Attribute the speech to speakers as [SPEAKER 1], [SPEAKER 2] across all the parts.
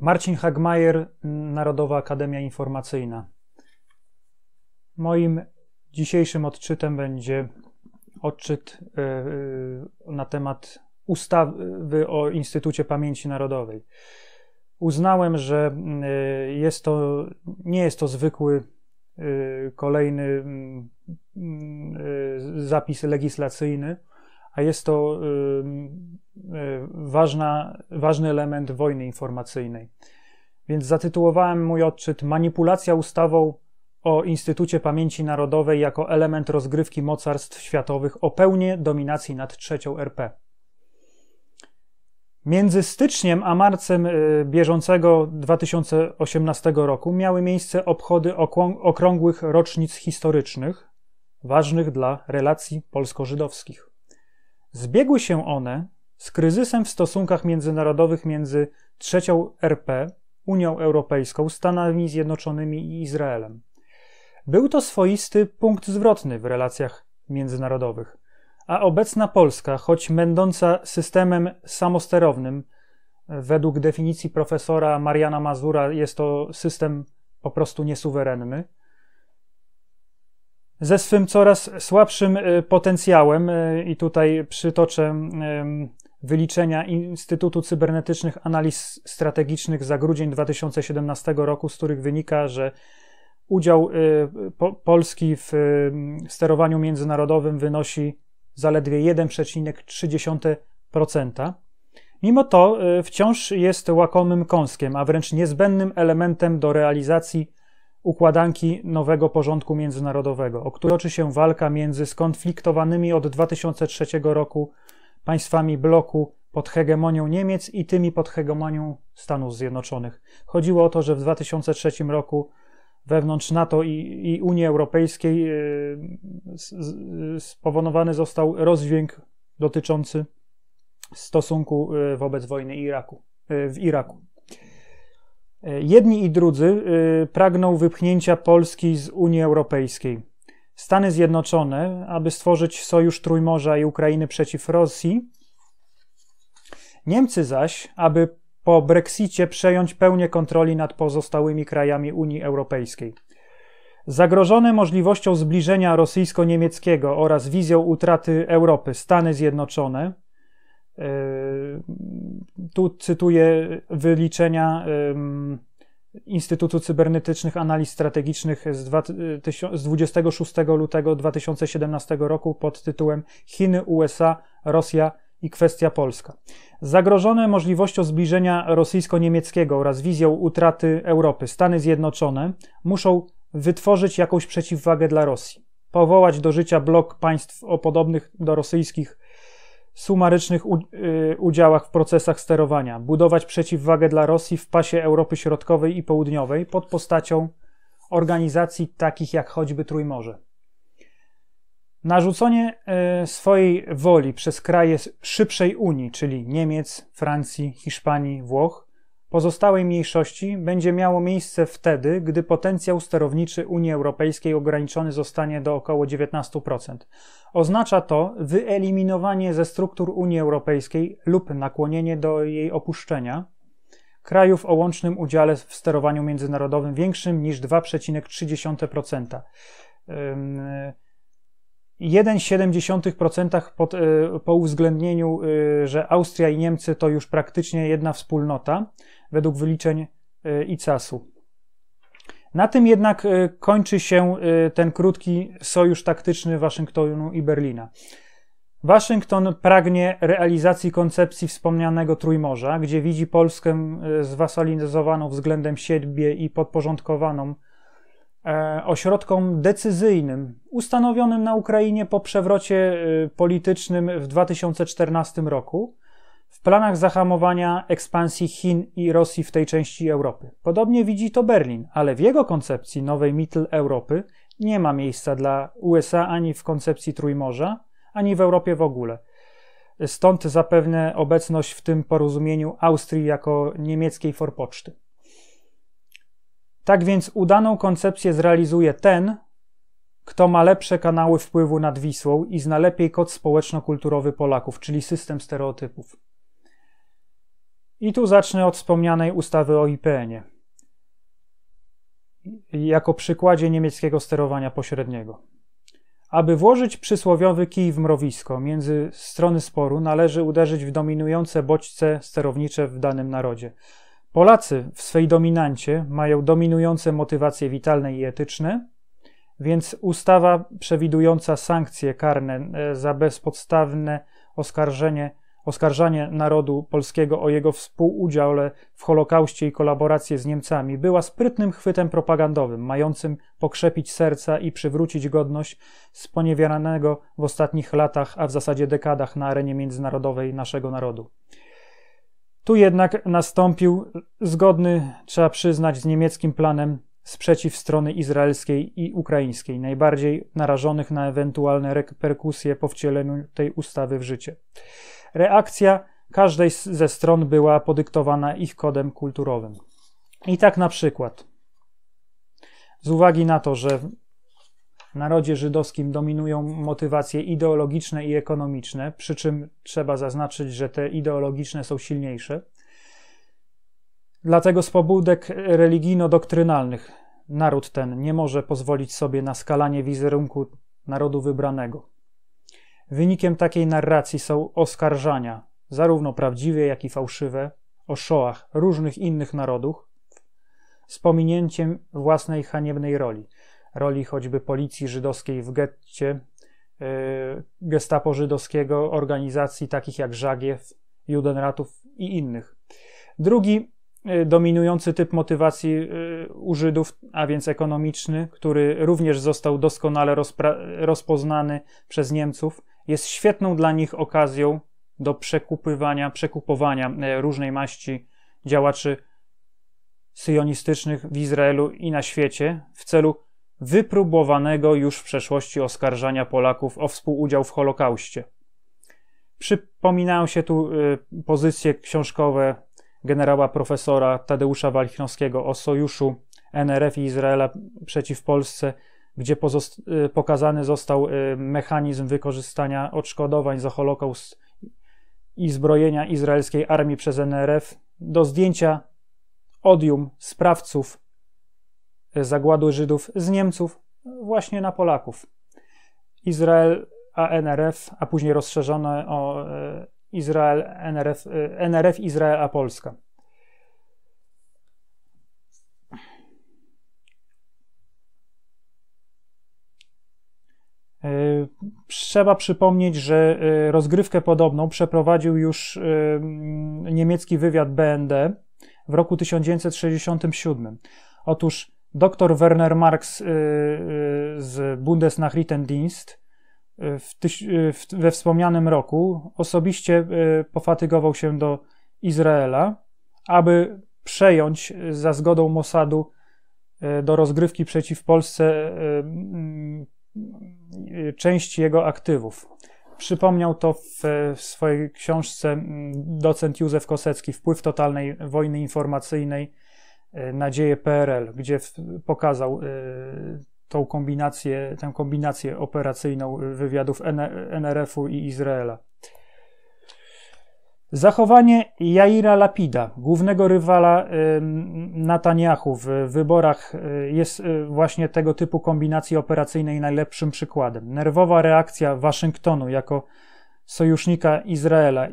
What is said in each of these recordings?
[SPEAKER 1] Marcin Hagmajer, Narodowa Akademia Informacyjna. Moim dzisiejszym odczytem będzie odczyt e, e, na temat ustawy o Instytucie Pamięci Narodowej. Uznałem, że e, jest to, nie jest to zwykły kolejny zapis legislacyjny, a jest to y, ważna, ważny element wojny informacyjnej. Więc zatytułowałem mój odczyt Manipulacja ustawą o Instytucie Pamięci Narodowej jako element rozgrywki mocarstw światowych o pełnie dominacji nad trzecią RP. Między styczniem a marcem y, bieżącego 2018 roku miały miejsce obchody okrągłych rocznic historycznych, ważnych dla relacji polsko-żydowskich. Zbiegły się one z kryzysem w stosunkach międzynarodowych między trzecią RP, Unią Europejską, Stanami Zjednoczonymi i Izraelem. Był to swoisty punkt zwrotny w relacjach międzynarodowych, a obecna Polska, choć będąca systemem samosterownym, według definicji profesora Mariana Mazura jest to system po prostu niesuwerenny, ze swym coraz słabszym e, potencjałem, e, i tutaj przytoczę wyliczenia Instytutu Cybernetycznych Analiz Strategicznych za grudzień 2017 roku, z których wynika, że udział e, Polski w sterowaniu międzynarodowym wynosi zaledwie 1,3%. Mimo to wciąż jest łakomym kąskiem, a wręcz niezbędnym elementem do realizacji układanki nowego porządku międzynarodowego, o który toczy się walka między skonfliktowanymi od 2003 roku państwami bloku pod hegemonią Niemiec i tymi pod hegemonią Stanów Zjednoczonych. Chodziło o to, że w 2003 roku wewnątrz NATO i, i Unii Europejskiej yy, spowodowany został rozdźwięk dotyczący stosunku yy, wobec wojny Iraku, yy, w Iraku. Jedni i drudzy y, pragną wypchnięcia Polski z Unii Europejskiej. Stany Zjednoczone, aby stworzyć sojusz Trójmorza i Ukrainy przeciw Rosji. Niemcy zaś, aby po Brexicie przejąć pełnię kontroli nad pozostałymi krajami Unii Europejskiej. Zagrożone możliwością zbliżenia rosyjsko-niemieckiego oraz wizją utraty Europy Stany Zjednoczone Yy, tu cytuję wyliczenia Instytutu Cybernetycznych Analiz Strategicznych z 26 y, lutego 2017 roku pod tytułem Chiny, USA, Rosja i kwestia polska. Zagrożone możliwością zbliżenia rosyjsko-niemieckiego oraz wizją utraty Europy Stany Zjednoczone muszą wytworzyć jakąś przeciwwagę dla Rosji, powołać do życia blok państw o podobnych do rosyjskich sumarycznych u, y, udziałach w procesach sterowania, budować przeciwwagę dla Rosji w pasie Europy Środkowej i Południowej pod postacią organizacji takich jak choćby Trójmorze. Narzucenie y, swojej woli przez kraje szybszej Unii, czyli Niemiec, Francji, Hiszpanii, Włoch, pozostałej mniejszości będzie miało miejsce wtedy, gdy potencjał sterowniczy Unii Europejskiej ograniczony zostanie do około 19%. Oznacza to wyeliminowanie ze struktur Unii Europejskiej lub nakłonienie do jej opuszczenia krajów o łącznym udziale w sterowaniu międzynarodowym większym niż 2,3%. 1,7% pod, e, po uwzględnieniu, e, że Austria i Niemcy to już praktycznie jedna wspólnota według wyliczeń e, ICAS-u. Na tym jednak kończy się ten krótki sojusz taktyczny Waszyngtonu i Berlina. Waszyngton pragnie realizacji koncepcji wspomnianego Trójmorza, gdzie widzi Polskę zwasalizowaną względem siebie i podporządkowaną E, ośrodkom decyzyjnym ustanowionym na Ukrainie po przewrocie e, politycznym w 2014 roku w planach zahamowania ekspansji Chin i Rosji w tej części Europy. Podobnie widzi to Berlin, ale w jego koncepcji nowej Mittel Europy nie ma miejsca dla USA ani w koncepcji Trójmorza, ani w Europie w ogóle. Stąd zapewne obecność w tym porozumieniu Austrii jako niemieckiej forpoczty. Tak więc udaną koncepcję zrealizuje ten, kto ma lepsze kanały wpływu nad Wisłą i zna lepiej kod społeczno-kulturowy Polaków, czyli system stereotypów. I tu zacznę od wspomnianej ustawy o IPN-ie, jako przykładzie niemieckiego sterowania pośredniego. Aby włożyć przysłowiowy kij w mrowisko między strony sporu, należy uderzyć w dominujące bodźce sterownicze w danym narodzie – Polacy w swej dominancie mają dominujące motywacje witalne i etyczne, więc ustawa przewidująca sankcje karne e, za bezpodstawne oskarżenie, oskarżanie narodu polskiego o jego współudział w Holokauście i kolaborację z Niemcami była sprytnym chwytem propagandowym, mającym pokrzepić serca i przywrócić godność sponiewieranego w ostatnich latach, a w zasadzie dekadach na arenie międzynarodowej naszego narodu. Tu jednak nastąpił zgodny, trzeba przyznać, z niemieckim planem sprzeciw strony izraelskiej i ukraińskiej, najbardziej narażonych na ewentualne reperkusje po wcieleniu tej ustawy w życie. Reakcja każdej ze stron była podyktowana ich kodem kulturowym. I tak na przykład, z uwagi na to, że w narodzie żydowskim dominują motywacje ideologiczne i ekonomiczne, przy czym trzeba zaznaczyć, że te ideologiczne są silniejsze. Dlatego z pobudek religijno-doktrynalnych naród ten nie może pozwolić sobie na skalanie wizerunku narodu wybranego. Wynikiem takiej narracji są oskarżania, zarówno prawdziwe, jak i fałszywe, o szołach różnych innych narodów, z pominięciem własnej haniebnej roli roli choćby policji żydowskiej w getcie, e, gestapo żydowskiego, organizacji takich jak Żagiew, Judenratów i innych. Drugi e, dominujący typ motywacji e, u Żydów, a więc ekonomiczny, który również został doskonale rozpoznany przez Niemców, jest świetną dla nich okazją do przekupywania, przekupowania różnej maści działaczy syjonistycznych w Izraelu i na świecie w celu wypróbowanego już w przeszłości oskarżania Polaków o współudział w Holokauście. Przypominają się tu y, pozycje książkowe generała profesora Tadeusza Walichnowskiego o sojuszu NRF i Izraela przeciw Polsce, gdzie y, pokazany został y, mechanizm wykorzystania odszkodowań za Holokaust i zbrojenia izraelskiej armii przez NRF do zdjęcia odium sprawców zagładu Żydów z Niemców właśnie na Polaków. Izrael ANRF, a później rozszerzone o e, Izrael NRF, e, NRF Izrael a Polska. E, trzeba przypomnieć, że rozgrywkę podobną przeprowadził już niemiecki wywiad BND w roku 1967. Otóż Doktor Werner Marx y, y, z Bundesnachrichtendienst y, w w, we wspomnianym roku osobiście pofatygował się do Izraela, aby przejąć za zgodą Mossadu do rozgrywki przeciw Polsce część jego aktywów. Przypomniał to w, w swojej książce mm, docent Józef Kosecki Wpływ totalnej wojny informacyjnej E, Nadzieje PRL, gdzie pokazał e, tą kombinację, tę kombinację operacyjną wywiadów NRF-u i Izraela. Zachowanie Jaira Lapida, głównego rywala e, Netanyahu w wyborach, jest właśnie tego typu kombinacji operacyjnej najlepszym przykładem. Nerwowa reakcja Waszyngtonu jako sojusznika Izraela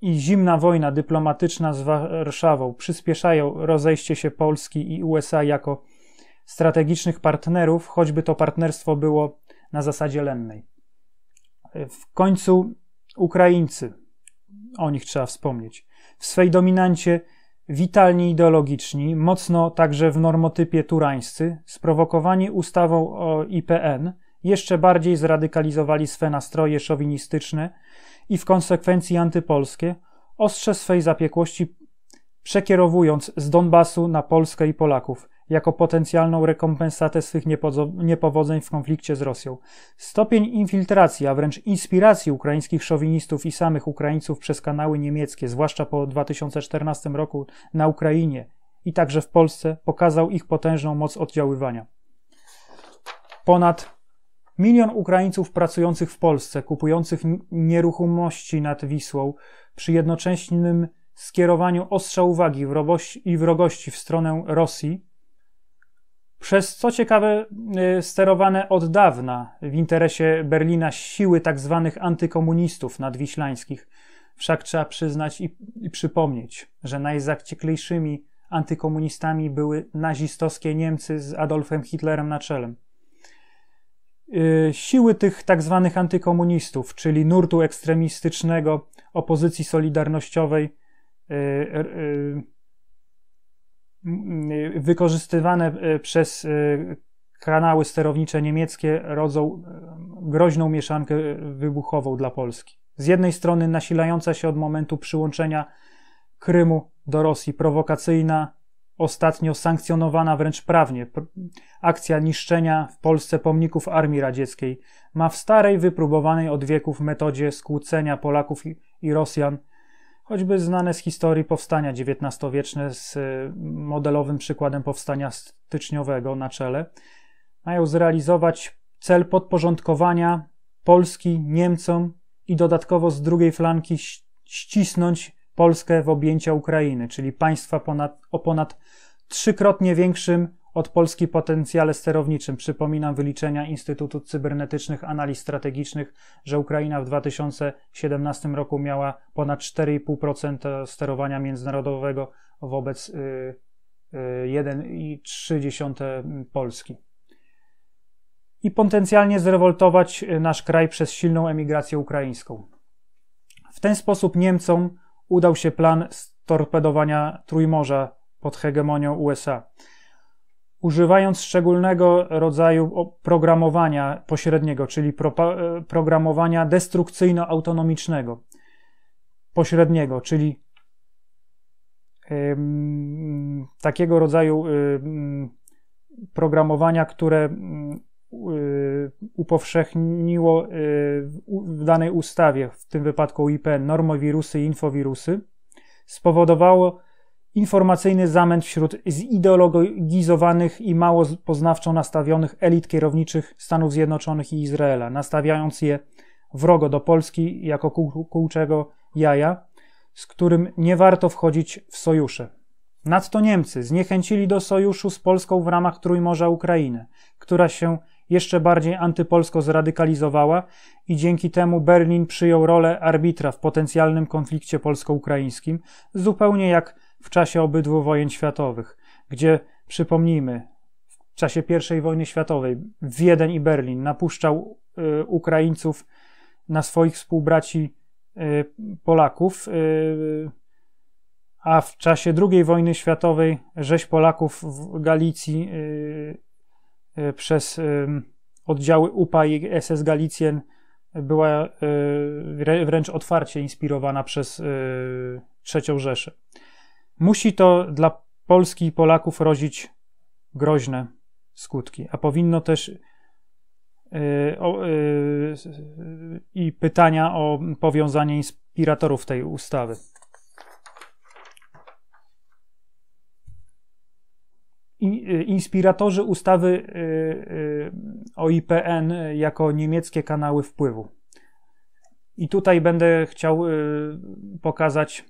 [SPEAKER 1] i zimna wojna dyplomatyczna z Warszawą przyspieszają rozejście się Polski i USA jako strategicznych partnerów, choćby to partnerstwo było na zasadzie lennej. W końcu Ukraińcy, o nich trzeba wspomnieć, w swej dominancie witalni ideologiczni, mocno także w normotypie turańscy, sprowokowani ustawą o IPN, jeszcze bardziej zradykalizowali swe nastroje szowinistyczne – i w konsekwencji antypolskie, ostrze swej zapiekłości przekierowując z Donbasu na Polskę i Polaków jako potencjalną rekompensatę swych niepowodzeń w konflikcie z Rosją. Stopień infiltracji, a wręcz inspiracji ukraińskich szowinistów i samych Ukraińców przez kanały niemieckie, zwłaszcza po 2014 roku na Ukrainie i także w Polsce, pokazał ich potężną moc oddziaływania. Ponad Milion Ukraińców pracujących w Polsce, kupujących nieruchomości nad Wisłą, przy jednoczesnym skierowaniu ostrza uwagi i wrogości w stronę Rosji, przez co ciekawe y, sterowane od dawna w interesie Berlina siły tzw. Tak antykomunistów nadwiślańskich. Wszak trzeba przyznać i, i przypomnieć, że najzacieklejszymi antykomunistami były nazistowskie Niemcy z Adolfem Hitlerem na czele. Y, siły tych tak zwanych antykomunistów, czyli nurtu ekstremistycznego opozycji solidarnościowej, y, y, wykorzystywane przez kanały sterownicze niemieckie rodzą groźną mieszankę wybuchową dla Polski. Z jednej strony nasilająca się od momentu przyłączenia Krymu do Rosji prowokacyjna, ostatnio sankcjonowana wręcz prawnie akcja niszczenia w Polsce pomników Armii Radzieckiej ma w starej, wypróbowanej od wieków metodzie skłócenia Polaków i Rosjan, choćby znane z historii powstania XIX-wieczne z y, modelowym przykładem powstania styczniowego na czele, mają zrealizować cel podporządkowania Polski Niemcom i dodatkowo z drugiej flanki ścisnąć Polskę w objęcia Ukrainy, czyli państwa ponad, o ponad trzykrotnie większym od Polski potencjale sterowniczym. Przypominam wyliczenia Instytutu Cybernetycznych Analiz Strategicznych, że Ukraina w 2017 roku miała ponad 4,5% e, sterowania międzynarodowego wobec y, y, 1,3 e, Polski. I potencjalnie zrewoltować e, nasz kraj przez silną emigrację ukraińską. W ten sposób Niemcom udał się plan storpedowania Trójmorza pod hegemonią USA. Używając szczególnego rodzaju programowania pośredniego, czyli pro, e, programowania destrukcyjno-autonomicznego, pośredniego, czyli takiego rodzaju programowania, które mm, Y, upowszechniło y, w danej ustawie, w tym wypadku IP, normowirusy i infowirusy, spowodowało informacyjny zamęt wśród zideologizowanych i mało poznawczo nastawionych elit kierowniczych Stanów Zjednoczonych i Izraela, nastawiając je wrogo do Polski jako kółczego jaja, z którym nie warto wchodzić w sojusze. Nadto Niemcy zniechęcili do sojuszu z Polską w ramach Trójmorza Ukrainę, która się jeszcze bardziej antypolsko zradykalizowała i dzięki temu Berlin przyjął rolę arbitra w potencjalnym konflikcie polsko-ukraińskim, zupełnie jak w czasie obydwu wojen światowych, gdzie, przypomnijmy, w czasie I wojny światowej Wiedeń i Berlin napuszczał y, Ukraińców na swoich współbraci y, Polaków. Y, a w czasie II wojny światowej rzeź Polaków w Galicji y, E, przez e, oddziały UPA i SS Galicjen była e, wręcz otwarcie inspirowana przez III Rzeszę. Musi to dla Polski i Polaków rodzić groźne skutki, a powinno też i pytania o powiązanie inspiratorów tej ustawy. Y, inspiratorzy ustawy y, y, o IPN jako niemieckie kanały wpływu. I tutaj będę chciał pokazać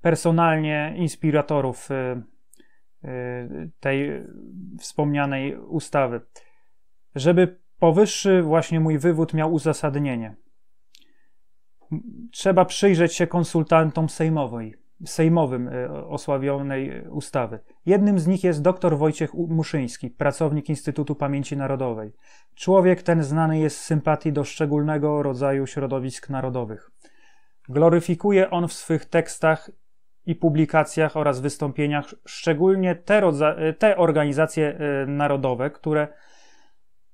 [SPEAKER 1] personalnie inspiratorów tej wspomnianej ustawy, żeby powyższy właśnie mój wywód miał uzasadnienie. Trzeba przyjrzeć się konsultantom sejmowej sejmowym e, osławionej ustawy. Jednym z nich jest dr Wojciech Muszyński, pracownik Instytutu Pamięci Narodowej. Człowiek ten znany jest z sympatii do szczególnego rodzaju środowisk narodowych. Gloryfikuje on w swych tekstach i publikacjach oraz wystąpieniach szczególnie te, e, te organizacje e, narodowe, które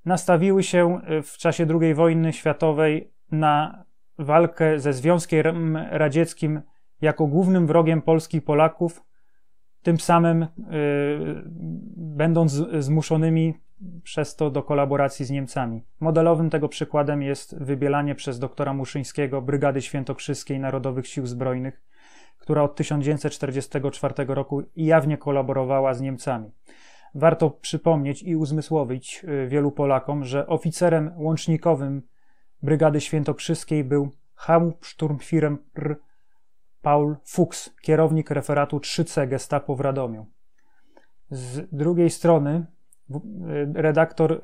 [SPEAKER 1] nastawiły się w czasie II wojny światowej na walkę ze Związkiem Radzieckim jako głównym wrogiem polskich Polaków, tym samym y, będąc zmuszonymi przez to do kolaboracji z Niemcami. Modelowym tego przykładem jest wybielanie przez doktora Muszyńskiego Brygady Świętokrzyskiej Narodowych Sił Zbrojnych, która od 1944 roku jawnie kolaborowała z Niemcami. Warto przypomnieć i uzmysłowić y, wielu Polakom, że oficerem łącznikowym Brygady Świętokrzyskiej był Hauptsturmführer Paul Fuchs, kierownik referatu 3C Gestapo w Radomiu. Z drugiej strony y, redaktor,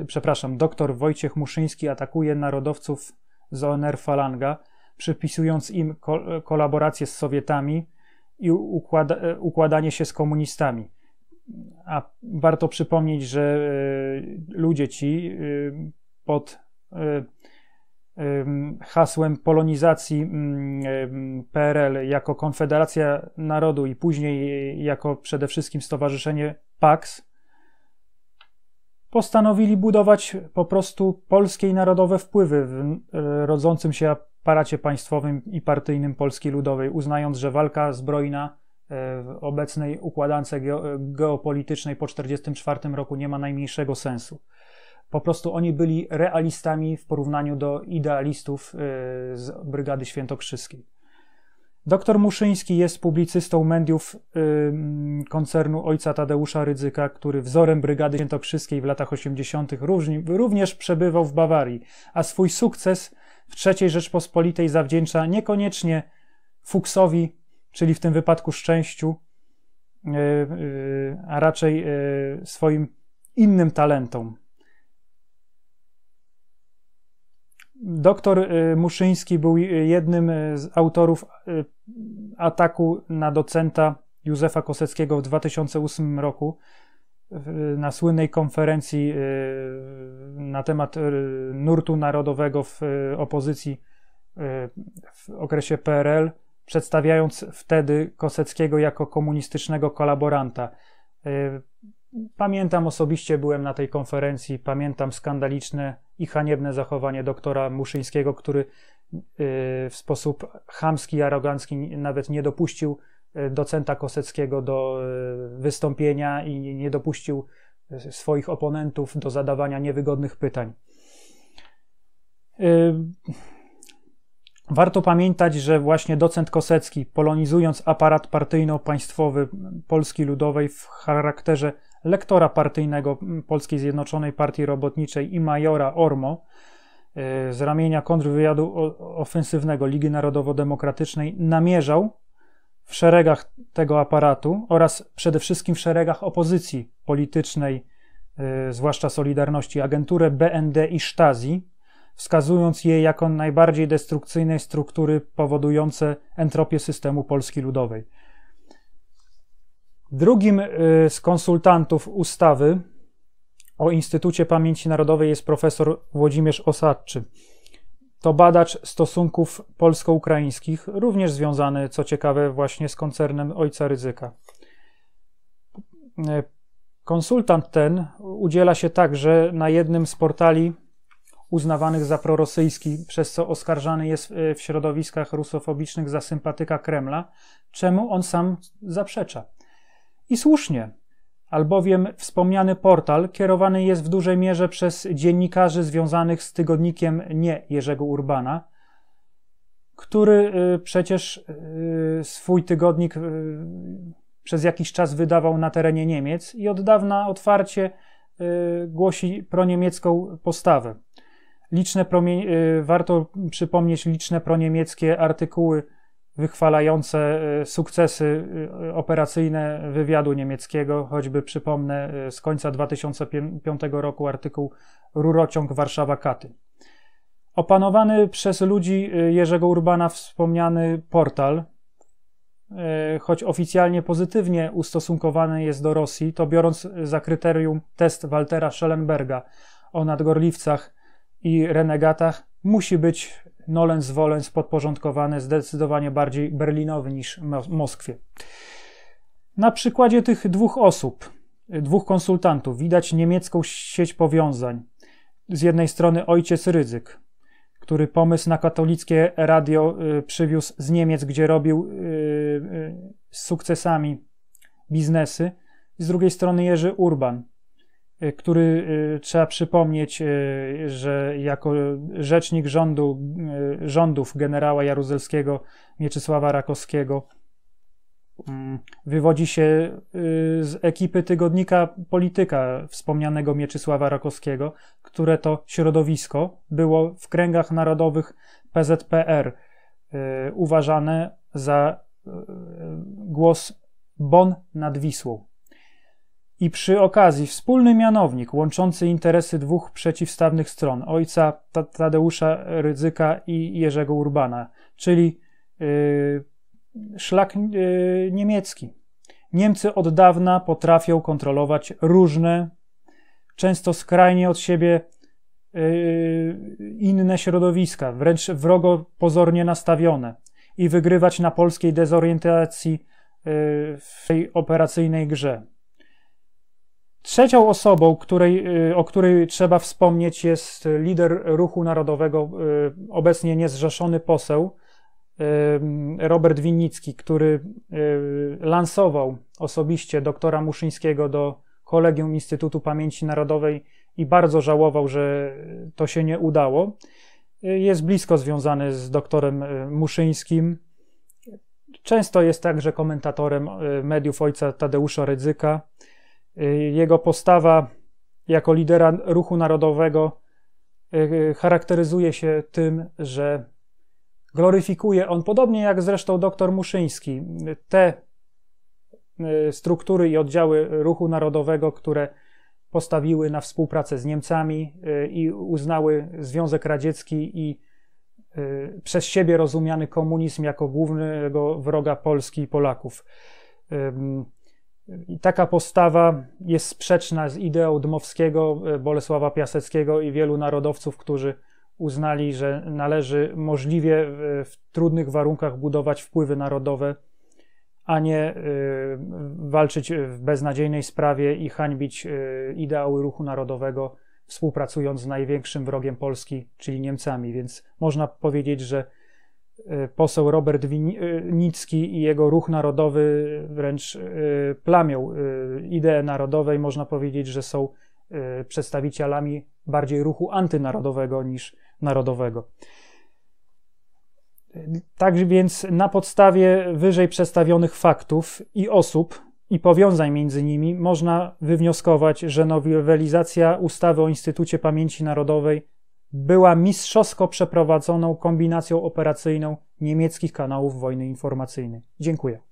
[SPEAKER 1] y, przepraszam, doktor Wojciech Muszyński atakuje narodowców z ONR Falanga, przypisując im kolaborację z Sowietami i układa y, układanie się z komunistami. A warto przypomnieć, że ludzie ci pod hasłem polonizacji mm, PRL jako Konfederacja Narodu i później jako przede wszystkim Stowarzyszenie PAX, postanowili budować po prostu polskie i narodowe wpływy w e, rodzącym się aparacie państwowym i partyjnym Polski Ludowej, uznając, że walka zbrojna e, w obecnej układance geopolitycznej po 1944 roku nie ma najmniejszego sensu. Po prostu oni byli realistami w porównaniu do idealistów y, z Brygady Świętokrzyskiej. Doktor Muszyński jest publicystą mediów y, mm, koncernu ojca Tadeusza Rydzyka, który wzorem Brygady Świętokrzyskiej w latach 80. również przebywał w Bawarii, a swój sukces w III Rzeczpospolitej zawdzięcza niekoniecznie Fuksowi, czyli w tym wypadku szczęściu, y, a raczej swoim innym talentom. Doktor y, Muszyński był y, jednym y, z autorów ataku na docenta Józefa Koseckiego w 2008 roku na słynnej konferencji na temat nurtu narodowego w opozycji w okresie PRL, przedstawiając wtedy Koseckiego jako komunistycznego kolaboranta. Pamiętam osobiście, byłem na tej konferencji, pamiętam skandaliczne i haniebne zachowanie doktora Muszyńskiego, który y, w sposób chamski i arogancki nawet nie dopuścił y, docenta Koseckiego do y, wystąpienia i nie dopuścił swoich oponentów do zadawania niewygodnych pytań. Warto pamiętać, że właśnie docent Kosecki, polonizując aparat partyjno-państwowy Polski Ludowej w charakterze lektora partyjnego Polskiej Zjednoczonej Partii Robotniczej i majora Ormo e, z ramienia kontrwywiadu ofensywnego Ligi Narodowo-Demokratycznej namierzał w szeregach tego aparatu oraz przede wszystkim w szeregach opozycji politycznej, e, zwłaszcza Solidarności, agenturę BND i Stasi, wskazując je jako najbardziej destrukcyjne struktury powodujące entropię systemu Polski Ludowej. Drugim y, z konsultantów ustawy o Instytucie Pamięci Narodowej jest profesor Włodzimierz Osadczy. To badacz stosunków polsko-ukraińskich, również związany, co ciekawe, właśnie z koncernem ojca Ryzyka. Y, konsultant ten udziela się także na jednym z portali uznawanych za prorosyjski, przez co oskarżany jest y, w środowiskach rusofobicznych za sympatyka Kremla, czemu on sam zaprzecza. I słusznie, albowiem wspomniany portal kierowany jest w dużej mierze przez dziennikarzy związanych z tygodnikiem nie Jerzego Urbana, który y, przecież y, swój tygodnik y, przez jakiś czas wydawał na terenie Niemiec i od dawna otwarcie głosi proniemiecką postawę. Liczne warto przypomnieć liczne proniemieckie artykuły wychwalające y, sukcesy y, operacyjne wywiadu niemieckiego, choćby przypomnę y, z końca 2005 roku artykuł Rurociąg Warszawa-Katy. Opanowany przez ludzi Jerzego Urbana wspomniany portal, choć oficjalnie pozytywnie ustosunkowany jest do Rosji, to biorąc za kryterium test Waltera Schellenberga o nadgorliwcach i renegatach, musi być Nolens Wolens podporządkowane zdecydowanie bardziej Berlinowi niż Moskwie. Na przykładzie tych dwóch osób, dwóch konsultantów, widać niemiecką sieć powiązań. Z jednej strony ojciec Rydzyk, który pomysł na katolickie radio y, przywiózł z Niemiec, gdzie robił y, y, z sukcesami biznesy, z drugiej strony Jerzy Urban, Y, który y, trzeba przypomnieć, y, że jako rzecznik rządu, rządów generała Jaruzelskiego Mieczysława Rakowskiego mm, wywodzi się z ekipy tygodnika Polityka wspomnianego Mieczysława Rakowskiego, które to środowisko było w kręgach narodowych PZPR uważane za głos Bon nad Wisłą i przy okazji wspólny mianownik łączący interesy dwóch przeciwstawnych stron ojca Tadeusza Rydzyka i Jerzego Urbana, czyli yy, szlak yy, niemiecki. Niemcy od dawna potrafią kontrolować różne, często skrajnie od siebie yy, inne środowiska, wręcz wrogo pozornie nastawione i wygrywać na polskiej dezorientacji yy, w tej operacyjnej grze. Trzecią osobą, której, y, o której trzeba wspomnieć, jest lider ruchu narodowego, y, obecnie niezrzeszony poseł y, Robert Winnicki, który lansował osobiście doktora Muszyńskiego do Kolegium Instytutu Pamięci Narodowej i bardzo żałował, że to się nie udało. Jest blisko związany z doktorem Muszyńskim. Często jest także komentatorem mediów ojca Tadeusza Rydzyka. Y, jego postawa jako lidera ruchu narodowego y, y, charakteryzuje się tym, że gloryfikuje on, podobnie jak zresztą dr Muszyński, te struktury i oddziały ruchu narodowego, które postawiły na współpracę z Niemcami i uznały Związek Radziecki i przez siebie rozumiany komunizm jako głównego wroga Polski i Polaków. I taka postawa jest sprzeczna z ideą Dmowskiego, e, Bolesława Piaseckiego i wielu narodowców, którzy uznali, że należy możliwie w trudnych warunkach budować wpływy narodowe, a nie e, walczyć w beznadziejnej sprawie i hańbić e, ideały ruchu narodowego, współpracując z największym wrogiem Polski, czyli Niemcami. Więc można powiedzieć, że Y, poseł Robert Winnicki y, i jego ruch narodowy wręcz y, plamią narodową, narodowej. Można powiedzieć, że są przedstawicielami bardziej ruchu antynarodowego niż narodowego. Tak więc na podstawie wyżej przedstawionych faktów i osób i powiązań między nimi można wywnioskować, że nowelizacja ustawy o Instytucie Pamięci Narodowej była mistrzowsko przeprowadzoną kombinacją operacyjną niemieckich kanałów wojny informacyjnej. Dziękuję.